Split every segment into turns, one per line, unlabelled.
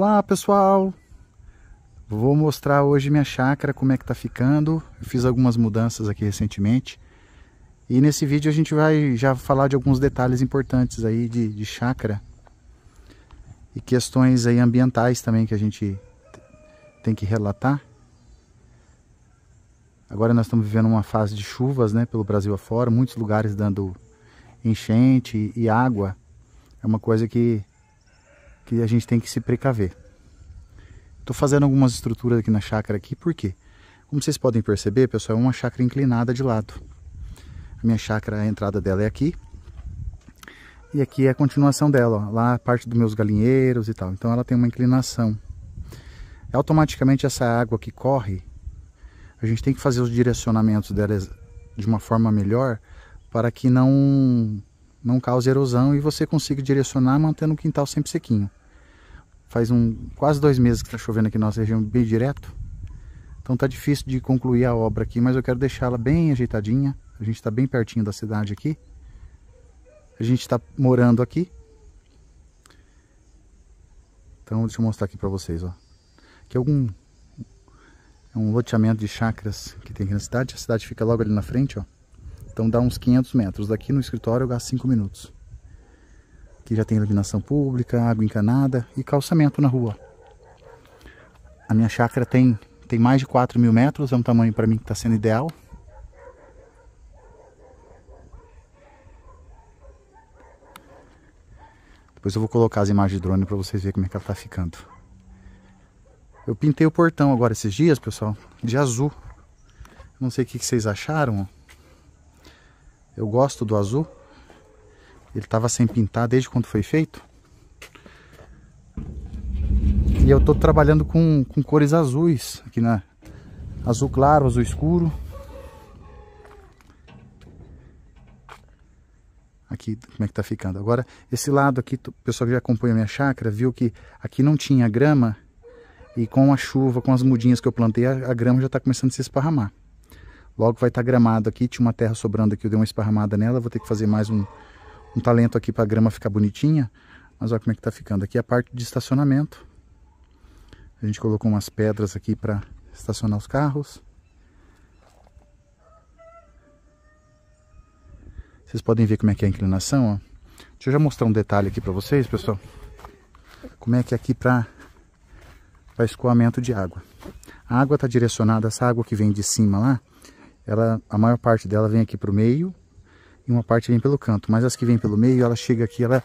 Olá pessoal, vou mostrar hoje minha chácara como é que tá ficando, fiz algumas mudanças aqui recentemente e nesse vídeo a gente vai já falar de alguns detalhes importantes aí de, de chácara e questões aí ambientais também que a gente tem que relatar. Agora nós estamos vivendo uma fase de chuvas né, pelo Brasil afora, muitos lugares dando enchente e água, é uma coisa que que a gente tem que se precaver. Estou fazendo algumas estruturas aqui na chácara aqui, por quê? Como vocês podem perceber, pessoal, é uma chácara inclinada de lado. A minha chácara, a entrada dela é aqui. E aqui é a continuação dela, ó, lá a parte dos meus galinheiros e tal. Então ela tem uma inclinação. Automaticamente essa água que corre, a gente tem que fazer os direcionamentos dela de uma forma melhor para que não, não cause erosão e você consiga direcionar mantendo o quintal sempre sequinho. Faz um quase dois meses que está chovendo aqui na nossa região bem direto. Então tá difícil de concluir a obra aqui, mas eu quero deixá-la bem ajeitadinha. A gente está bem pertinho da cidade aqui. A gente está morando aqui. Então deixa eu mostrar aqui para vocês, ó. Aqui é algum é um loteamento de chacras que tem aqui na cidade. A cidade fica logo ali na frente, ó. Então dá uns 500 metros. Daqui no escritório eu gasto 5 minutos. Aqui já tem iluminação pública, água encanada e calçamento na rua. A minha chácara tem, tem mais de 4 mil metros, é um tamanho para mim que está sendo ideal. Depois eu vou colocar as imagens de drone para vocês verem como é que ela está ficando. Eu pintei o portão agora esses dias, pessoal, de azul. Não sei o que vocês acharam. Eu gosto do azul. Ele estava sem pintar desde quando foi feito. E eu estou trabalhando com, com cores azuis aqui na azul claro, azul escuro. Aqui, como é que está ficando. Agora, esse lado aqui, o pessoal que já acompanha minha chácara, viu que aqui não tinha grama. E com a chuva, com as mudinhas que eu plantei, a, a grama já está começando a se esparramar. Logo vai estar tá gramado aqui, tinha uma terra sobrando aqui, eu dei uma esparramada nela, vou ter que fazer mais um, um talento aqui para a grama ficar bonitinha. Mas olha como é que está ficando. Aqui é a parte de estacionamento. A gente colocou umas pedras aqui para estacionar os carros. Vocês podem ver como é que é a inclinação, ó. Deixa eu já mostrar um detalhe aqui para vocês, pessoal. Como é que é aqui para escoamento de água. A água está direcionada, essa água que vem de cima lá, ela, a maior parte dela vem aqui para o meio e uma parte vem pelo canto. Mas as que vêm pelo meio, ela chega aqui, ela,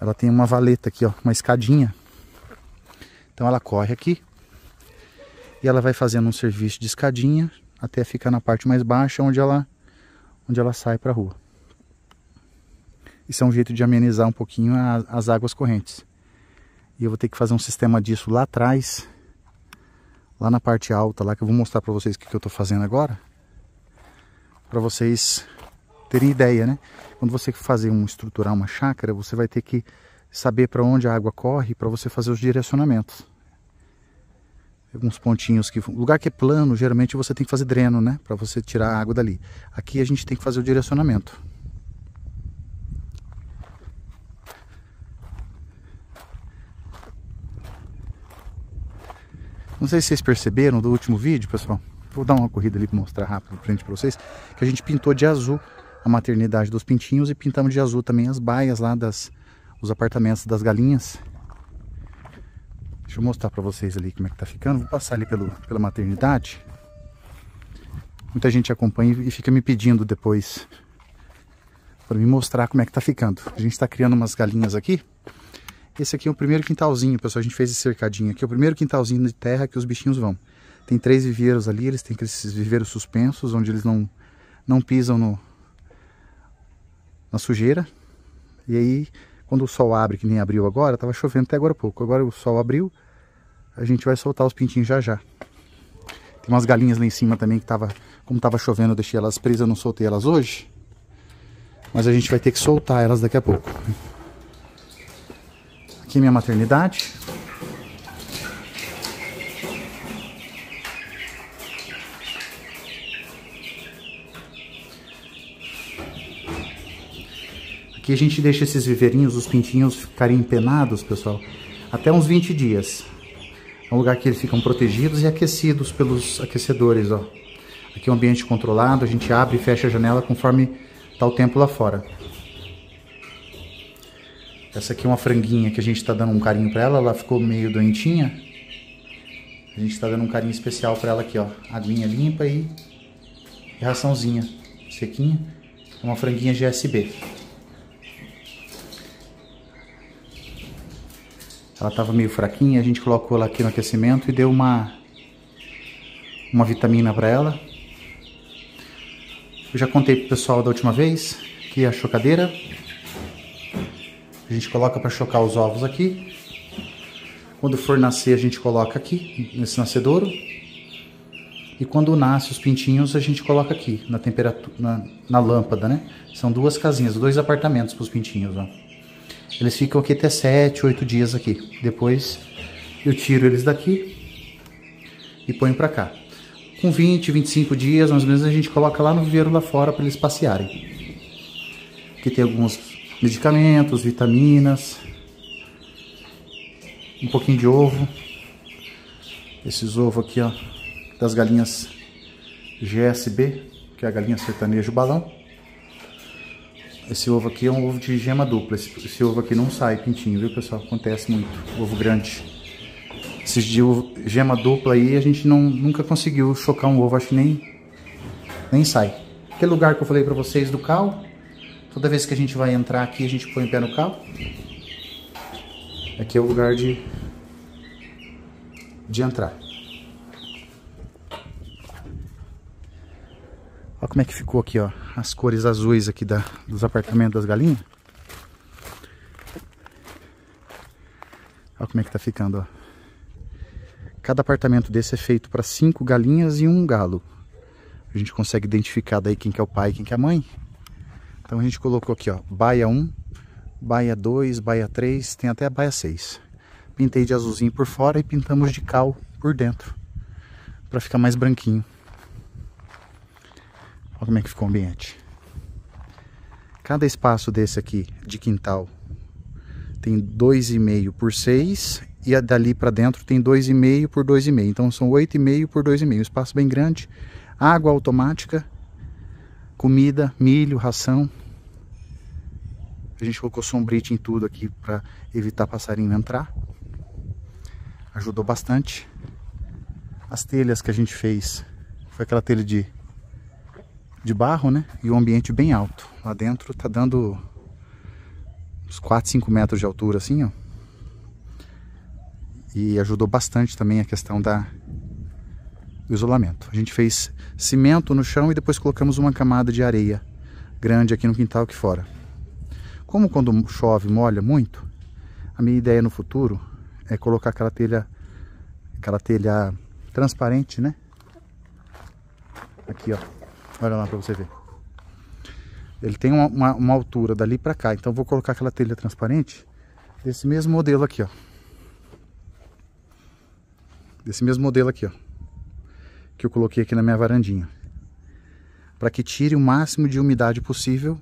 ela tem uma valeta aqui, ó, uma escadinha. Então ela corre aqui e ela vai fazendo um serviço de escadinha até ficar na parte mais baixa onde ela, onde ela sai para a rua. Isso é um jeito de amenizar um pouquinho a, as águas correntes. E eu vou ter que fazer um sistema disso lá atrás, lá na parte alta, lá que eu vou mostrar para vocês o que, que eu estou fazendo agora, para vocês teria ideia, né? Quando você fazer um estruturar uma chácara, você vai ter que saber para onde a água corre para você fazer os direcionamentos. Alguns pontinhos que lugar que é plano, geralmente você tem que fazer dreno, né, para você tirar a água dali. Aqui a gente tem que fazer o direcionamento. Não sei se vocês perceberam do último vídeo, pessoal. Vou dar uma corrida ali para mostrar rápido frente para vocês que a gente pintou de azul a maternidade dos pintinhos e pintamos de azul também as baias lá das os apartamentos das galinhas. Deixa eu mostrar para vocês ali como é que tá ficando. Vou passar ali pelo, pela maternidade. Muita gente acompanha e fica me pedindo depois para me mostrar como é que tá ficando. A gente está criando umas galinhas aqui. Esse aqui é o primeiro quintalzinho, pessoal. A gente fez esse cercadinho aqui. É o primeiro quintalzinho de terra que os bichinhos vão. Tem três viveiros ali. Eles têm esses viveiros suspensos, onde eles não, não pisam no, na sujeira. E aí, quando o sol abre, que nem abriu agora, tava chovendo até agora pouco. Agora o sol abriu, a gente vai soltar os pintinhos já já. Tem umas galinhas lá em cima também que tava, como tava chovendo, eu deixei elas presas, não soltei elas hoje. Mas a gente vai ter que soltar elas daqui a pouco. Aqui é minha maternidade. Aqui a gente deixa esses viveirinhos, os pintinhos ficarem empenados, pessoal, até uns 20 dias. É um lugar que eles ficam protegidos e aquecidos pelos aquecedores, ó. Aqui é um ambiente controlado, a gente abre e fecha a janela conforme tá o tempo lá fora. Essa aqui é uma franguinha que a gente está dando um carinho para ela, ela ficou meio doentinha. A gente está dando um carinho especial para ela aqui, ó. Aguinha limpa e raçãozinha sequinha. É uma franguinha GSB. Ela estava meio fraquinha, a gente colocou ela aqui no aquecimento e deu uma, uma vitamina para ela. Eu já contei para o pessoal da última vez que a chocadeira a gente coloca para chocar os ovos aqui. Quando for nascer, a gente coloca aqui nesse nascedouro. E quando nasce os pintinhos, a gente coloca aqui na temperatura na, na lâmpada, né? São duas casinhas, dois apartamentos para os pintinhos, ó. Eles ficam aqui até 7, 8 dias aqui. Depois eu tiro eles daqui e ponho para cá. Com 20, 25 dias, mais ou menos, a gente coloca lá no viveiro lá fora para eles passearem. Aqui tem alguns medicamentos, vitaminas, um pouquinho de ovo. Esses ovos aqui, ó, das galinhas GSB, que é a galinha sertanejo balão. Esse ovo aqui é um ovo de gema dupla. Esse, esse ovo aqui não sai pintinho, viu, pessoal? Acontece muito. Ovo grande. Esses de ovo, gema dupla aí, a gente não, nunca conseguiu chocar um ovo. Acho que nem, nem sai. Aquele lugar que eu falei pra vocês do cal. Toda vez que a gente vai entrar aqui, a gente põe o pé no cal. Aqui é o lugar de, de entrar. Olha como é que ficou aqui, ó. As cores azuis aqui da, dos apartamentos das galinhas. Olha como é que tá ficando, ó. Cada apartamento desse é feito para cinco galinhas e um galo. A gente consegue identificar daí quem que é o pai e quem que é a mãe. Então a gente colocou aqui, ó, baia 1, baia 2, baia 3, tem até a baia 6. Pintei de azulzinho por fora e pintamos de cal por dentro, para ficar mais branquinho. Olha como é que ficou o ambiente. Cada espaço desse aqui de quintal tem 2,5 por 6 e a dali para dentro tem 2,5 por 2,5. Então são 8,5 por 2,5. Um espaço bem grande. Água automática, comida, milho, ração. A gente colocou sombrite em tudo aqui para evitar passarinho entrar. Ajudou bastante. As telhas que a gente fez foi aquela telha de de barro, né? E um ambiente bem alto. Lá dentro tá dando uns 4, 5 metros de altura, assim, ó. E ajudou bastante também a questão da do isolamento. A gente fez cimento no chão e depois colocamos uma camada de areia grande aqui no quintal que fora. Como quando chove molha muito, a minha ideia no futuro é colocar aquela telha, aquela telha transparente, né? Aqui, ó. Olha lá para você ver. Ele tem uma, uma, uma altura dali para cá. Então vou colocar aquela telha transparente desse mesmo modelo aqui, ó. Desse mesmo modelo aqui, ó. Que eu coloquei aqui na minha varandinha. Para que tire o máximo de umidade possível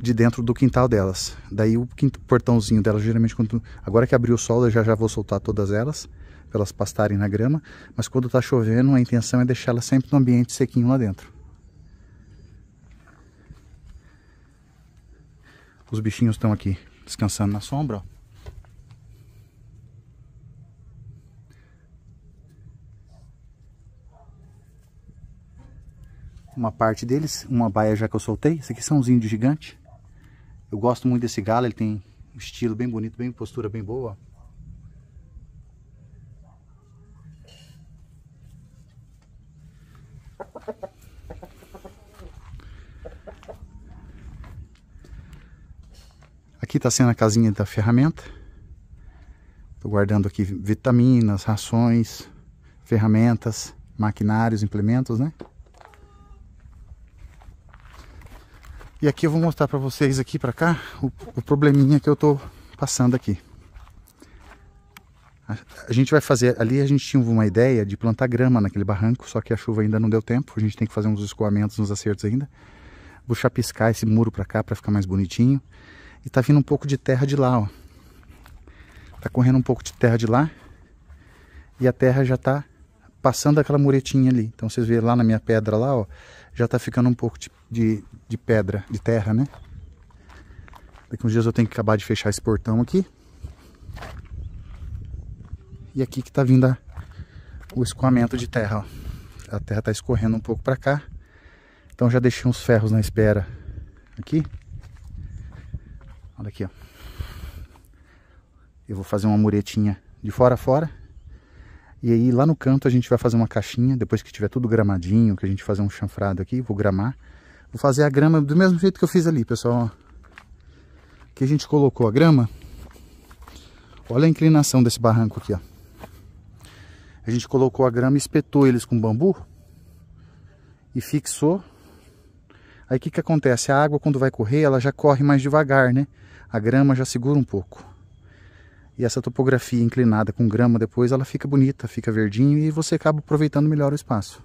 de dentro do quintal delas. Daí o portãozinho delas, geralmente quando... Agora que abriu o sol, eu já já vou soltar todas elas elas pastarem na grama, mas quando está chovendo a intenção é deixá-las sempre no ambiente sequinho lá dentro. Os bichinhos estão aqui descansando na sombra, ó. Uma parte deles, uma baia já que eu soltei. Esse aqui são uns índios gigantes. Eu gosto muito desse galo, ele tem um estilo bem bonito, bem postura bem boa. está sendo a casinha da ferramenta. Estou guardando aqui vitaminas, rações, ferramentas, maquinários, implementos, né? E aqui eu vou mostrar para vocês aqui para cá o, o, probleminha que eu estou passando aqui. A, a, gente vai fazer ali a gente tinha uma ideia de plantar grama naquele barranco, só que a chuva ainda não deu tempo. A gente tem que fazer uns escoamentos, uns acertos ainda. Vou chapiscar esse muro para cá para ficar mais bonitinho. E tá vindo um pouco de terra de lá, ó. Tá correndo um pouco de terra de lá. E a terra já tá passando aquela muretinha ali. Então vocês vêem lá na minha pedra lá, ó. Já tá ficando um pouco de, de, de pedra, de terra, né? Daqui uns dias eu tenho que acabar de fechar esse portão aqui. E aqui que tá vindo a, o escoamento de terra, ó. A terra tá escorrendo um pouco para cá. Então já deixei uns ferros na espera aqui. Olha aqui, ó. Eu vou fazer uma muretinha de fora a fora. E aí lá no canto a gente vai fazer uma caixinha, depois que tiver tudo gramadinho, que a gente fazer um chanfrado aqui, vou gramar. Vou fazer a grama do mesmo jeito que eu fiz ali, pessoal. Que a gente colocou a grama. Olha a inclinação desse barranco aqui, ó. A gente colocou a grama, espetou eles com bambu e fixou. Aí o que, que acontece? A água quando vai correr, ela já corre mais devagar, né? a grama já segura um pouco. E essa topografia inclinada com grama depois, ela fica bonita, fica verdinho e você acaba aproveitando melhor o espaço.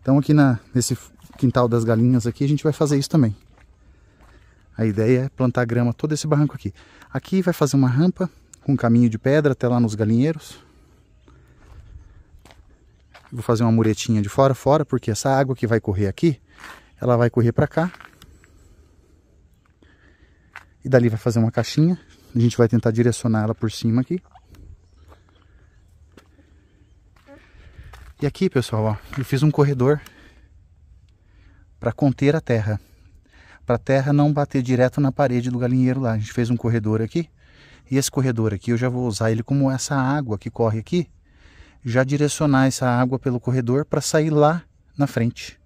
Então aqui na, nesse quintal das galinhas aqui, a gente vai fazer isso também. A ideia é plantar grama todo esse barranco aqui. Aqui vai fazer uma rampa com um caminho de pedra até lá nos galinheiros. Vou fazer uma muretinha de fora fora, porque essa água que vai correr aqui, ela vai correr para cá e dali vai fazer uma caixinha. A gente vai tentar direcionar ela por cima aqui. E aqui, pessoal, ó, eu fiz um corredor para conter a terra. Para a terra não bater direto na parede do galinheiro lá. A gente fez um corredor aqui. E esse corredor aqui, eu já vou usar ele como essa água que corre aqui. Já direcionar essa água pelo corredor para sair lá na frente.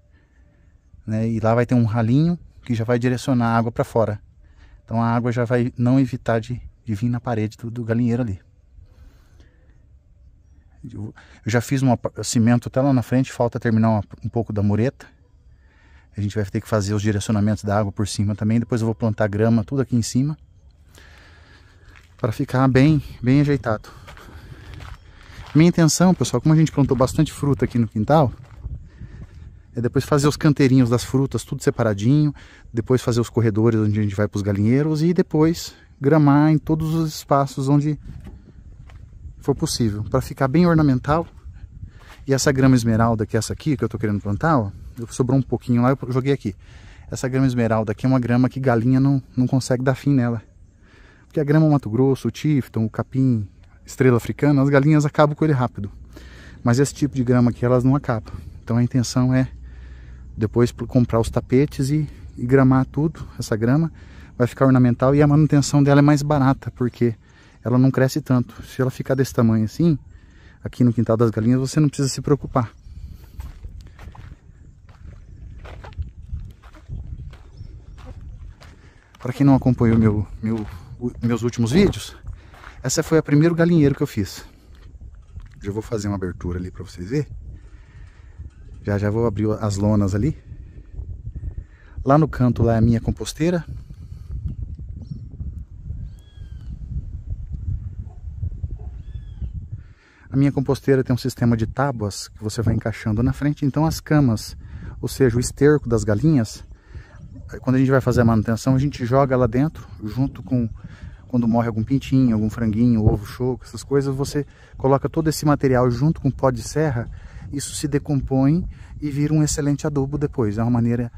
Né? E lá vai ter um ralinho que já vai direcionar a água para fora. Então a água já vai não evitar de, de vir na parede do, do galinheiro ali. Eu, eu já fiz um cimento até lá na frente, falta terminar uma, um pouco da mureta. A gente vai ter que fazer os direcionamentos da água por cima também. Depois eu vou plantar grama tudo aqui em cima. Para ficar bem, bem ajeitado. Minha intenção, pessoal, como a gente plantou bastante fruta aqui no quintal, é depois fazer os canteirinhos das frutas, tudo separadinho, depois fazer os corredores onde a gente vai para os galinheiros e depois gramar em todos os espaços onde for possível, para ficar bem ornamental. E essa grama esmeralda, que é essa aqui, que eu estou querendo plantar, ó, sobrou um pouquinho lá, eu joguei aqui. Essa grama esmeralda aqui é uma grama que galinha não, não consegue dar fim nela. Porque a grama é Mato Grosso, o Tifton, o capim, estrela africana, as galinhas acabam com ele rápido. Mas esse tipo de grama aqui, elas não acabam. Então a intenção é depois comprar os tapetes e, e gramar tudo, essa grama vai ficar ornamental e a manutenção dela é mais barata, porque ela não cresce tanto. Se ela ficar desse tamanho assim, aqui no quintal das galinhas, você não precisa se preocupar. Para quem não acompanhou meu, meu, meus últimos vídeos, essa foi a primeiro galinheiro que eu fiz. Já vou fazer uma abertura ali para vocês verem. Já já vou abrir as lonas ali. Lá no canto lá é a minha composteira. A minha composteira tem um sistema de tábuas que você vai encaixando na frente, então as camas, ou seja, o esterco das galinhas, quando a gente vai fazer a manutenção, a gente joga lá dentro, junto com quando morre algum pintinho, algum franguinho, ovo choco, essas coisas, você coloca todo esse material junto com pó de serra isso se decompõe e vira um excelente adubo depois. É uma maneira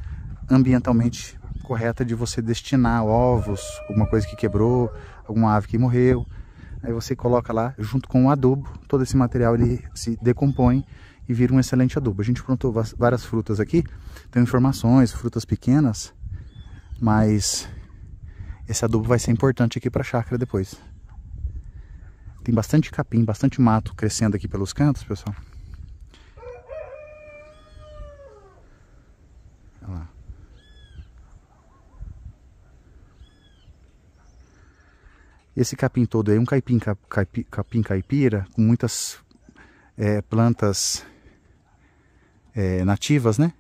ambientalmente correta de você destinar ovos, alguma coisa que quebrou, alguma ave que morreu. Aí você coloca lá junto com o adubo, todo esse material ele se decompõe e vira um excelente adubo. A gente plantou várias frutas aqui, tem informações, frutas pequenas, mas esse adubo vai ser importante aqui para a chácara depois. Tem bastante capim, bastante mato crescendo aqui pelos cantos, pessoal. Esse capim todo é um capim, caipira, capim caipira com muitas é, plantas é, nativas, né?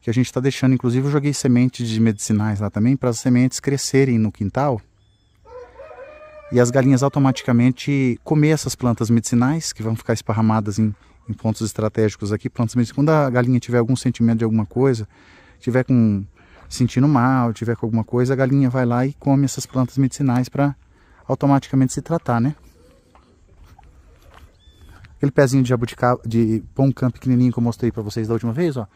Que a gente está deixando. Inclusive, eu joguei sementes de medicinais lá também para as sementes crescerem no quintal e as galinhas automaticamente comer essas plantas medicinais que vão ficar esparramadas em, em pontos estratégicos aqui. Plantas medicinais. Quando a galinha tiver algum sentimento de alguma coisa, tiver com sentindo mal, tiver com alguma coisa, a galinha vai lá e come essas plantas medicinais para automaticamente se tratar, né? Aquele pezinho de jabuticaba, de pão-cam pequenininho que eu mostrei para vocês da última vez, ó.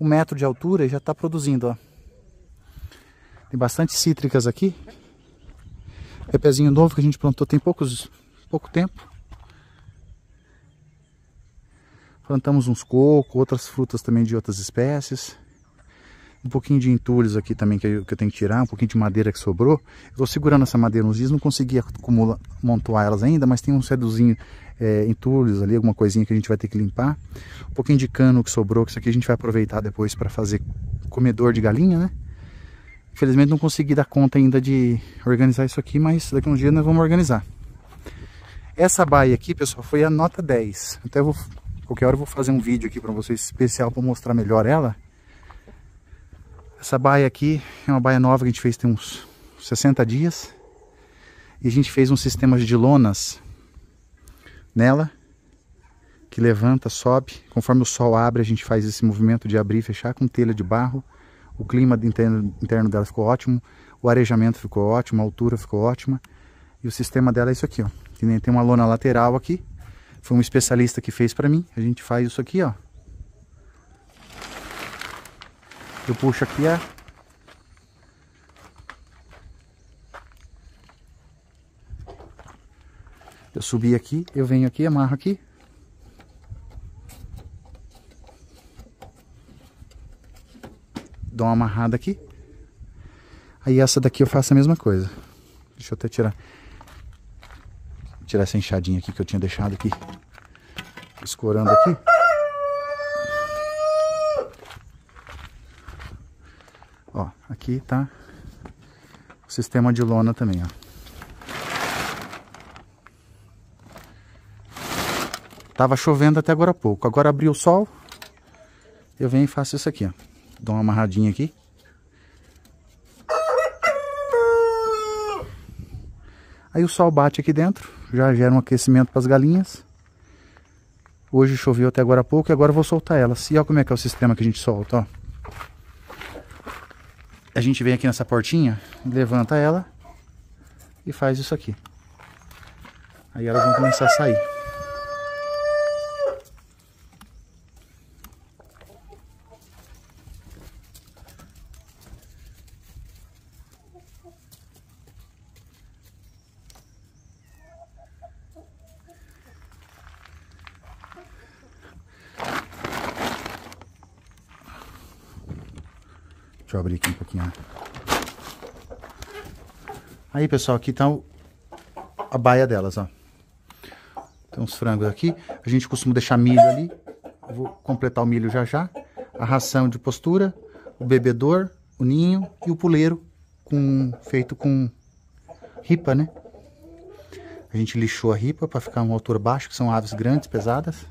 Um metro de altura e já está produzindo, ó. Tem bastante cítricas aqui. É pezinho novo que a gente plantou tem poucos, pouco tempo. Plantamos uns coco, outras frutas também de outras espécies um pouquinho de entulhos aqui também que eu, que eu, tenho que tirar, um pouquinho de madeira que sobrou. Estou segurando essa madeira uns dias, não consegui acumular, montar elas ainda, mas tem um seduzinho é, entulhos ali, alguma coisinha que a gente vai ter que limpar. Um pouquinho de cano que sobrou, que isso aqui a gente vai aproveitar depois para fazer comedor de galinha, né? Infelizmente não consegui dar conta ainda de organizar isso aqui, mas daqui a um dia nós vamos organizar. Essa baia aqui, pessoal, foi a nota 10. Até então, vou, qualquer hora eu vou fazer um vídeo aqui para vocês especial para mostrar melhor ela. Essa baia aqui é uma baia nova que a gente fez tem uns 60 dias. E a gente fez um sistema de lonas nela, que levanta, sobe. Conforme o sol abre, a gente faz esse movimento de abrir e fechar com telha de barro. O clima interno, interno dela ficou ótimo, o arejamento ficou ótimo, a altura ficou ótima. E o sistema dela é isso aqui, ó. Que nem tem uma lona lateral aqui. Foi um especialista que fez para mim. A gente faz isso aqui, ó. Eu puxo aqui a... É. Eu subi aqui, eu venho aqui, amarro aqui. Dou uma amarrada aqui. Aí essa daqui eu faço a mesma coisa. Deixa eu até tirar... Tirar essa enxadinha aqui que eu tinha deixado aqui. Escorando aqui. Aqui tá o sistema de lona também, ó. Tava chovendo até agora há pouco. Agora abriu o sol. Eu venho e faço isso aqui, ó. Dou uma amarradinha aqui. Aí o sol bate aqui dentro, já gera um aquecimento para as galinhas. Hoje choveu até agora há pouco e agora eu vou soltar elas. E olha como é que é o sistema que a gente solta, ó a gente vem aqui nessa portinha, levanta ela e faz isso aqui. Aí elas vão começar a sair. eu abrir aqui um pouquinho. Aí, pessoal, aqui tá o, a baia delas, ó. Tem uns frangos aqui. A gente costuma deixar milho ali. Eu vou completar o milho já já. A ração de postura, o bebedor, o ninho e o puleiro com, feito com ripa, né? A gente lixou a ripa para ficar uma altura baixa, que são aves grandes, pesadas.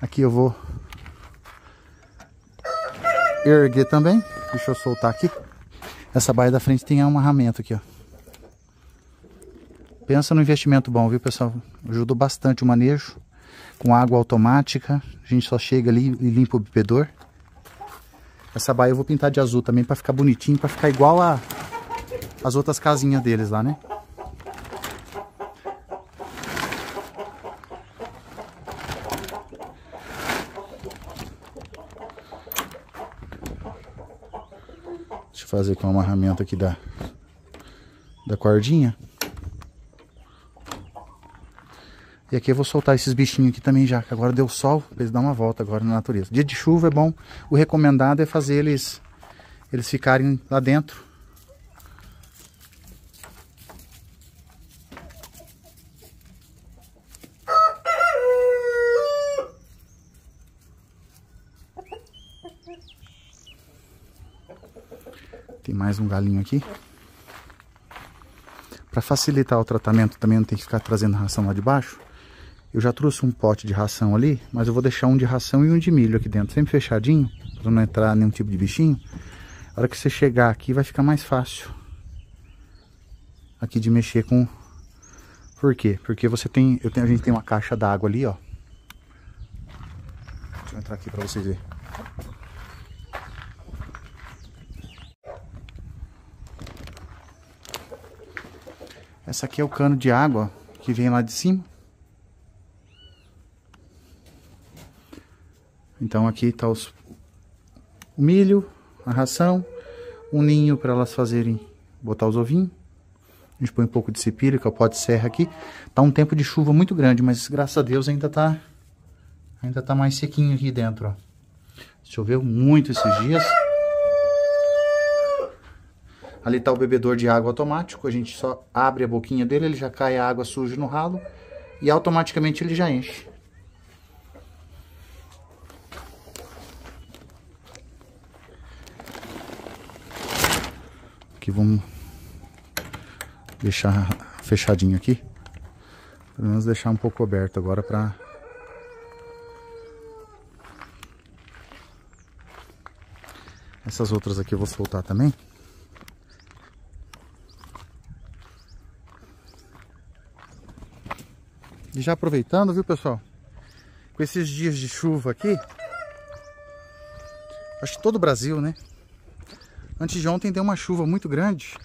Aqui eu vou erguer também. Deixa eu soltar aqui. Essa baia da frente tem um amarramento aqui, ó. Pensa no investimento bom, viu, pessoal? Ajudou bastante o manejo. Com água automática, a gente só chega ali e limpa o bebedor. Essa baia eu vou pintar de azul também para ficar bonitinho, para ficar igual a as outras casinhas deles lá, né? fazer com o amarramento aqui da, da cordinha. E aqui eu vou soltar esses bichinhos aqui também já, que agora deu sol, eles dão uma volta agora na natureza. Dia de chuva é bom, o recomendado é fazer eles, eles ficarem lá dentro mais um galinho aqui. Para facilitar o tratamento, também não tem que ficar trazendo ração lá de baixo. Eu já trouxe um pote de ração ali, mas eu vou deixar um de ração e um de milho aqui dentro, sempre fechadinho, para não entrar nenhum tipo de bichinho. A hora que você chegar aqui vai ficar mais fácil aqui de mexer com... Por quê? Porque você tem, eu tenho, a gente tem uma caixa d'água ali, ó. Deixa eu entrar aqui para vocês verem. Essa aqui é o cano de água que vem lá de cima. Então aqui está os, o milho, a ração, um ninho para elas fazerem, botar os ovinhos. A gente põe um pouco de cipílica, é pó de serra aqui. Tá um tempo de chuva muito grande, mas graças a Deus ainda tá, ainda tá mais sequinho aqui dentro, ó. Choveu muito esses dias. Ali está o bebedor de água automático, a gente só abre a boquinha dele, ele já cai a água suja no ralo e automaticamente ele já enche. Aqui vamos deixar fechadinho aqui. Pelo menos deixar um pouco aberto agora para Essas outras aqui eu vou soltar também. E já aproveitando, viu, pessoal? Com esses dias de chuva aqui, acho que todo o Brasil, né? Antes de ontem deu uma chuva muito grande.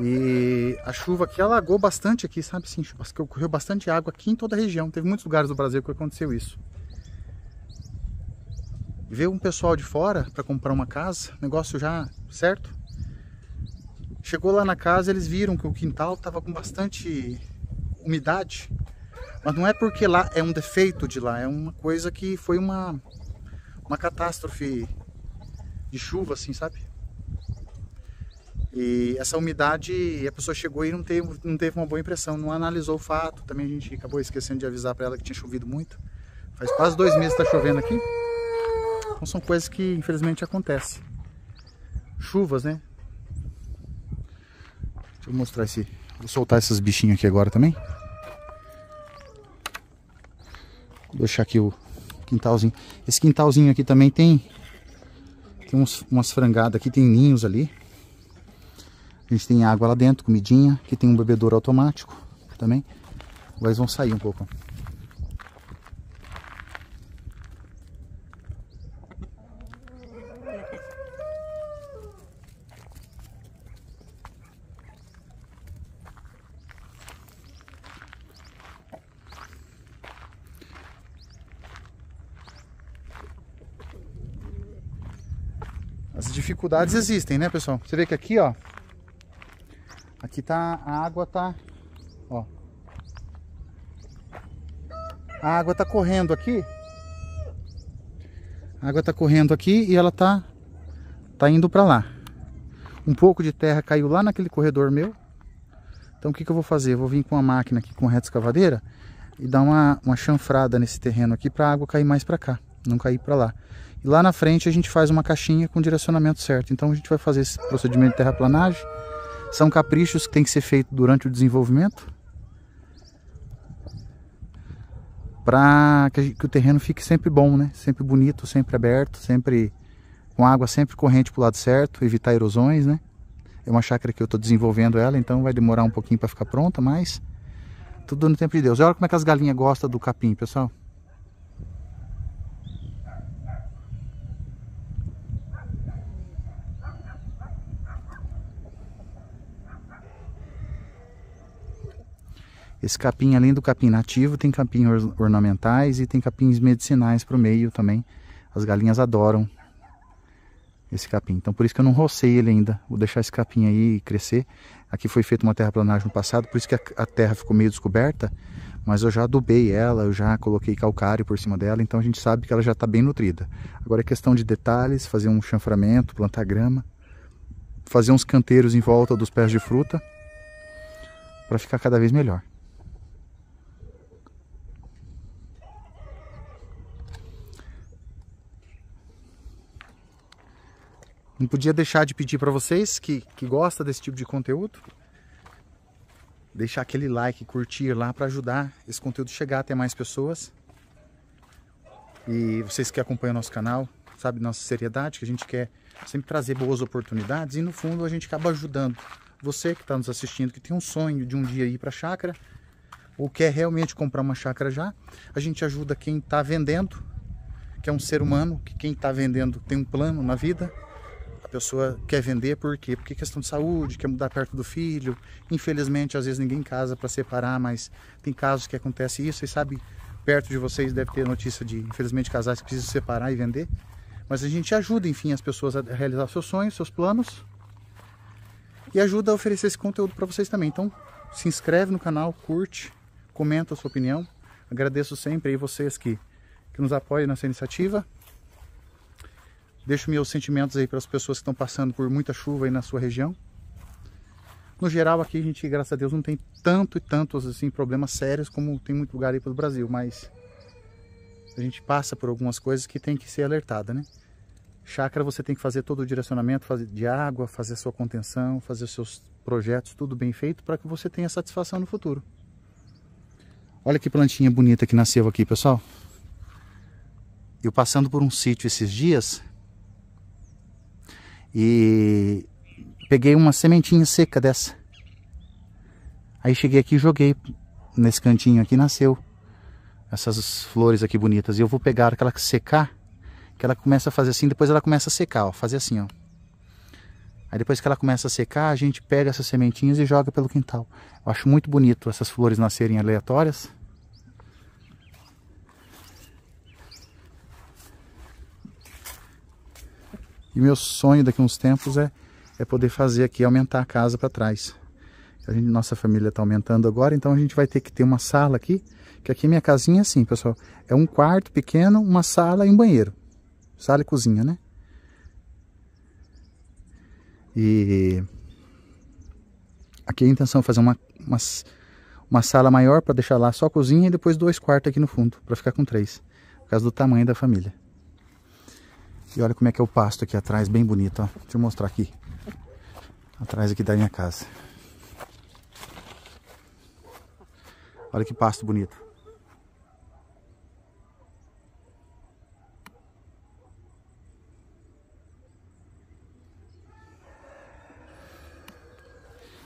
E a chuva aqui alagou bastante aqui, sabe? Sim, ocorreu bastante água aqui em toda a região. Teve muitos lugares do Brasil que aconteceu isso. Veio um pessoal de fora para comprar uma casa, negócio já certo. Chegou lá na casa, eles viram que o quintal estava com bastante umidade, mas não é porque lá é um defeito de lá, é uma coisa que foi uma, uma catástrofe de chuva, assim, sabe? E essa umidade, a pessoa chegou e não teve, não teve uma boa impressão, não analisou o fato. Também a gente acabou esquecendo de avisar para ela que tinha chovido muito. Faz quase dois meses que está chovendo aqui. Então são coisas que infelizmente acontecem. Chuvas, né? Deixa eu mostrar esse. Vou soltar esses bichinhos aqui agora também. Vou deixar aqui o quintalzinho. Esse quintalzinho aqui também tem, tem uns, umas frangadas aqui, tem ninhos ali. A gente tem água lá dentro, comidinha. Aqui tem um bebedouro automático também. Mas vão sair um pouco. dificuldades existem, né, pessoal? Você vê que aqui, ó, aqui tá a água tá, ó. A água tá correndo aqui. A água tá correndo aqui e ela tá tá indo para lá. Um pouco de terra caiu lá naquele corredor meu. Então o que, que eu vou fazer? Eu vou vir com a máquina aqui com reta escavadeira e dar uma, uma chanfrada nesse terreno aqui para a água cair mais para cá, não cair para lá. E lá na frente a gente faz uma caixinha com o direcionamento certo. Então a gente vai fazer esse procedimento de terraplanagem. São caprichos que tem que ser feito durante o desenvolvimento para que, que, o terreno fique sempre bom, né? Sempre bonito, sempre aberto, sempre com água sempre corrente para o lado certo, evitar erosões, né? É uma chácara que eu estou desenvolvendo ela, então vai demorar um pouquinho para ficar pronta, mas tudo no tempo de Deus. E olha como é que as galinhas gostam do capim, pessoal. Esse capim, além do capim nativo, tem capim or ornamentais e tem capins medicinais para o meio também. As galinhas adoram esse capim. Então por isso que eu não rocei ele ainda. Vou deixar esse capim aí crescer. Aqui foi feita uma terraplanagem no passado, por isso que a, a terra ficou meio descoberta. Mas eu já adubei ela, eu já coloquei calcário por cima dela, então a gente sabe que ela já está bem nutrida. Agora é questão de detalhes, fazer um chanframento, plantar grama, fazer uns canteiros em volta dos pés de fruta, para ficar cada vez melhor. Não podia deixar de pedir para vocês que, que gosta desse tipo de conteúdo, deixar aquele like, curtir lá para ajudar esse conteúdo chegar até mais pessoas. E vocês que acompanham nosso canal, sabe, nossa seriedade, que a gente quer sempre trazer boas oportunidades e no fundo a gente acaba ajudando você que está nos assistindo, que tem um sonho de um dia ir para a chácara ou quer realmente comprar uma chácara já, a gente ajuda quem está vendendo, que é um ser humano, que quem está vendendo tem um plano na vida, a pessoa quer vender por quê? Porque é questão de saúde, quer mudar perto do filho. Infelizmente, às vezes ninguém casa para separar, mas tem casos que acontece isso. E sabe, perto de vocês deve ter notícia de, infelizmente, casais que precisam separar e vender. Mas a gente ajuda, enfim, as pessoas a realizar seus sonhos, seus planos. E ajuda a oferecer esse conteúdo para vocês também. Então, se inscreve no canal, curte, comenta a sua opinião. Agradeço sempre aí vocês que, que nos apoiam nessa iniciativa. Deixo meus sentimentos aí para as pessoas que estão passando por muita chuva aí na sua região. No geral, aqui a gente, graças a Deus, não tem tanto e tantos assim, problemas sérios como tem muito lugar aí pelo Brasil, mas a gente passa por algumas coisas que tem que ser alertada, né? Chácara você tem que fazer todo o direcionamento de água, fazer a sua contenção, fazer os seus projetos, tudo bem feito para que você tenha satisfação no futuro. Olha que plantinha bonita que nasceu aqui, pessoal. Eu passando por um sítio esses dias, e peguei uma sementinha seca dessa. Aí cheguei aqui e joguei nesse cantinho aqui, nasceu essas flores aqui bonitas. E eu vou pegar aquela que secar, que ela começa a fazer assim, depois ela começa a secar, ó, fazer assim, ó. Aí depois que ela começa a secar, a gente pega essas sementinhas e joga pelo quintal. Eu acho muito bonito essas flores nascerem aleatórias. E meu sonho daqui a uns tempos é, é poder fazer aqui, aumentar a casa para trás. A gente, nossa família está aumentando agora, então a gente vai ter que ter uma sala aqui, que aqui minha casinha é assim, pessoal. É um quarto pequeno, uma sala e um banheiro. Sala e cozinha, né? E aqui a intenção é fazer uma, uma, uma sala maior para deixar lá só a cozinha e depois dois quartos aqui no fundo, para ficar com três, por causa do tamanho da família. E olha como é que é o pasto aqui atrás, bem bonito, ó. Deixa eu mostrar aqui. Atrás aqui da minha casa. Olha que pasto bonito.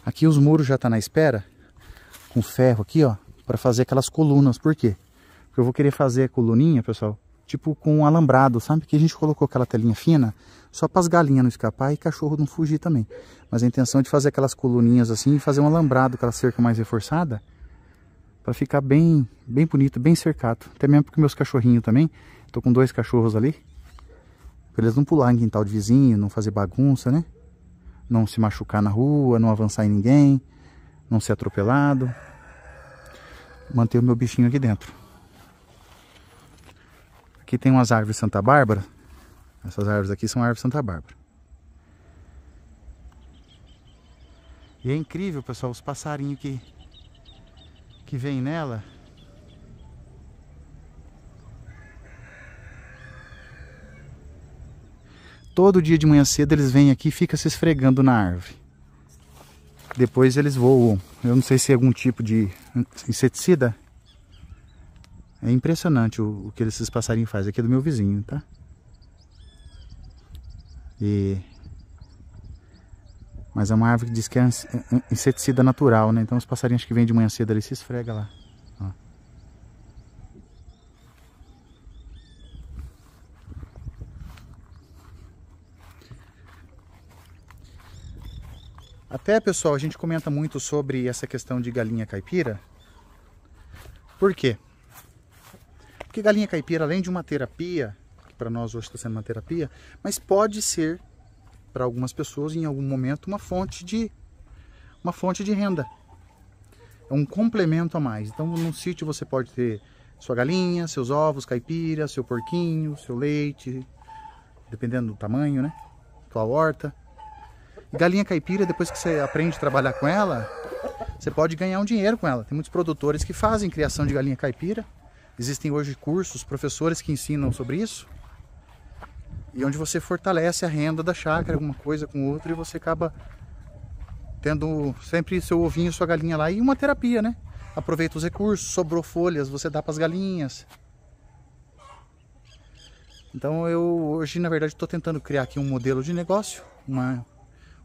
Aqui os muros já tá na espera, com ferro aqui, ó, para fazer aquelas colunas. Por quê? Porque eu vou querer fazer a coluninha, pessoal, tipo com alambrado, sabe? Que a gente colocou aquela telinha fina só para as galinhas não escapar e cachorro não fugir também. Mas a intenção é de fazer aquelas coluninhas assim e fazer um alambrado, aquela cerca mais reforçada, para ficar bem, bem bonito, bem cercado. Até mesmo porque meus cachorrinhos também, tô com dois cachorros ali, para eles não pular em quintal de vizinho, não fazer bagunça, né? Não se machucar na rua, não avançar em ninguém, não ser atropelado. Manter o meu bichinho aqui dentro. Aqui tem umas árvores Santa Bárbara. Essas árvores aqui são árvores Santa Bárbara. E é incrível, pessoal, os passarinhos que, que vem nela. Todo dia de manhã cedo eles vêm aqui e ficam se esfregando na árvore. Depois eles voam. Eu não sei se é algum tipo de inseticida é impressionante o, o que esses passarinhos fazem. Aqui é do meu vizinho, tá? E... Mas é uma árvore que diz que é inseticida natural, né? Então os passarinhos que vêm de manhã cedo ali se esfrega lá. Ó. Até, pessoal, a gente comenta muito sobre essa questão de galinha caipira. Por quê? Porque galinha caipira, além de uma terapia, que para nós hoje está sendo uma terapia, mas pode ser, para algumas pessoas, em algum momento, uma fonte de, uma fonte de renda. É um complemento a mais. Então, num sítio você pode ter sua galinha, seus ovos, caipira, seu porquinho, seu leite, dependendo do tamanho, né? Tua horta. E galinha caipira, depois que você aprende a trabalhar com ela, você pode ganhar um dinheiro com ela. Tem muitos produtores que fazem criação de galinha caipira Existem hoje cursos, professores que ensinam sobre isso e onde você fortalece a renda da chácara, alguma coisa com outra e você acaba tendo sempre seu ovinho, sua galinha lá e uma terapia, né? Aproveita os recursos, sobrou folhas, você dá para as galinhas. Então eu hoje, na verdade, estou tentando criar aqui um modelo de negócio, uma,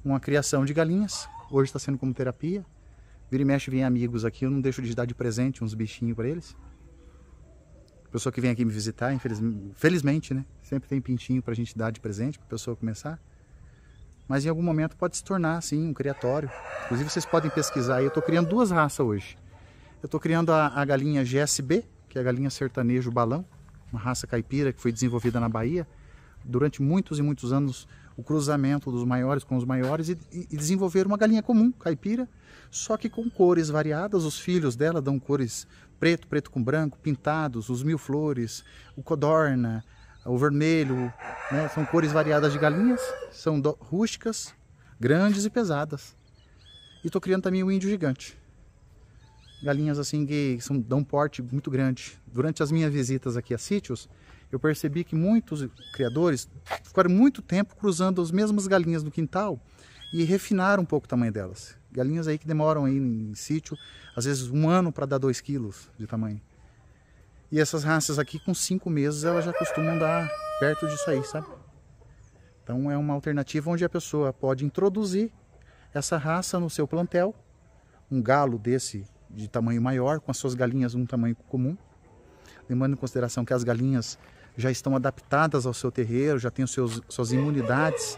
uma criação de galinhas. Hoje está sendo como terapia. Vira e mexe, vem amigos aqui, eu não deixo de dar de presente uns bichinhos para eles pessoa que vem aqui me visitar, infelizmente, felizmente, né? Sempre tem pintinho para a gente dar de presente para a pessoa começar. Mas em algum momento pode se tornar, assim, um criatório. Inclusive, vocês podem pesquisar. Eu estou criando duas raças hoje. Eu estou criando a, a, galinha GSB, que é a galinha sertanejo balão, uma raça caipira que foi desenvolvida na Bahia. Durante muitos e muitos anos, o cruzamento dos maiores com os maiores e, e desenvolver uma galinha comum, caipira, só que com cores variadas. Os filhos dela dão cores preto, preto com branco, pintados, os mil flores, o codorna, o vermelho, né? são cores variadas de galinhas, são do, rústicas, grandes e pesadas. E estou criando também o um índio gigante. Galinhas assim que são, dão um porte muito grande. Durante as minhas visitas aqui a sítios, eu percebi que muitos criadores ficaram muito tempo cruzando as mesmas galinhas no quintal e refinaram um pouco o tamanho delas. Galinhas aí que demoram aí em sítio, às vezes um ano para dar 2 quilos de tamanho. E essas raças aqui com 5 meses elas já costumam dar perto disso aí, sabe? Então é uma alternativa onde a pessoa pode introduzir essa raça no seu plantel, um galo desse de tamanho maior, com as suas galinhas um tamanho comum, levando em consideração que as galinhas já estão adaptadas ao seu terreiro, já têm os seus, suas imunidades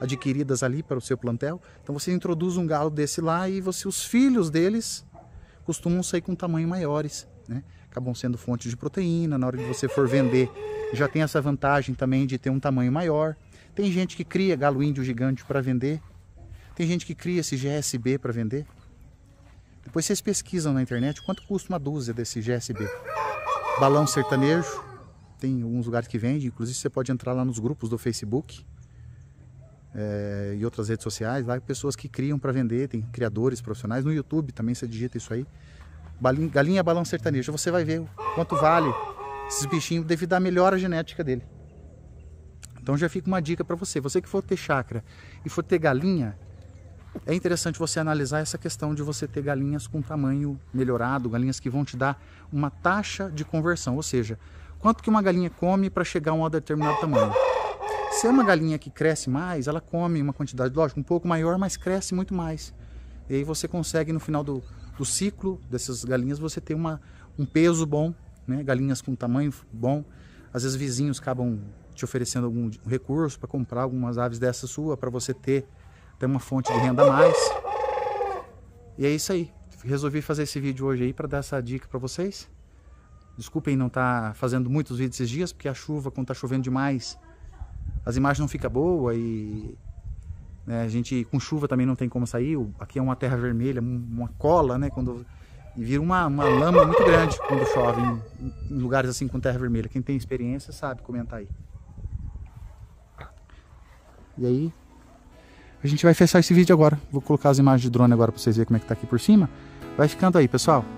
adquiridas ali para o seu plantel. Então você introduz um galo desse lá e você, os filhos deles costumam sair com tamanho maiores, né? acabam sendo fonte de proteína. Na hora que você for vender, já tem essa vantagem também de ter um tamanho maior. Tem gente que cria galo índio gigante para vender. Tem gente que cria esse GSB para vender. Depois vocês pesquisam na internet quanto custa uma dúzia desse GSB. Balão sertanejo, tem alguns lugares que vende, inclusive você pode entrar lá nos grupos do Facebook é, e outras redes sociais, lá pessoas que criam para vender, tem criadores profissionais, no YouTube também você digita isso aí, Balinha, galinha balão sertanejo, você vai ver quanto vale esses bichinhos devido à melhora genética dele. Então já fica uma dica para você, você que for ter chácara e for ter galinha, é interessante você analisar essa questão de você ter galinhas com tamanho melhorado, galinhas que vão te dar uma taxa de conversão, ou seja, quanto que uma galinha come para chegar a um determinado tamanho. Se é uma galinha que cresce mais, ela come uma quantidade, lógico, um pouco maior, mas cresce muito mais. E aí você consegue, no final do, do ciclo dessas galinhas, você ter uma, um peso bom, né? galinhas com tamanho bom. Às vezes vizinhos acabam te oferecendo algum recurso para comprar algumas aves dessa sua, para você ter, ter uma fonte de renda a mais. E é isso aí. Resolvi fazer esse vídeo hoje aí para dar essa dica para vocês. Desculpem não estar tá fazendo muitos vídeos esses dias, porque a chuva, quando está chovendo demais, as imagens não ficam boas e né, a gente com chuva também não tem como sair. Aqui é uma terra vermelha, uma cola, né? Quando, e vira uma, uma lama muito grande quando chove em, em lugares assim com terra vermelha. Quem tem experiência sabe comentar aí. E aí, a gente vai fechar esse vídeo agora. Vou colocar as imagens de drone agora para vocês verem como é que está aqui por cima. Vai ficando aí, pessoal.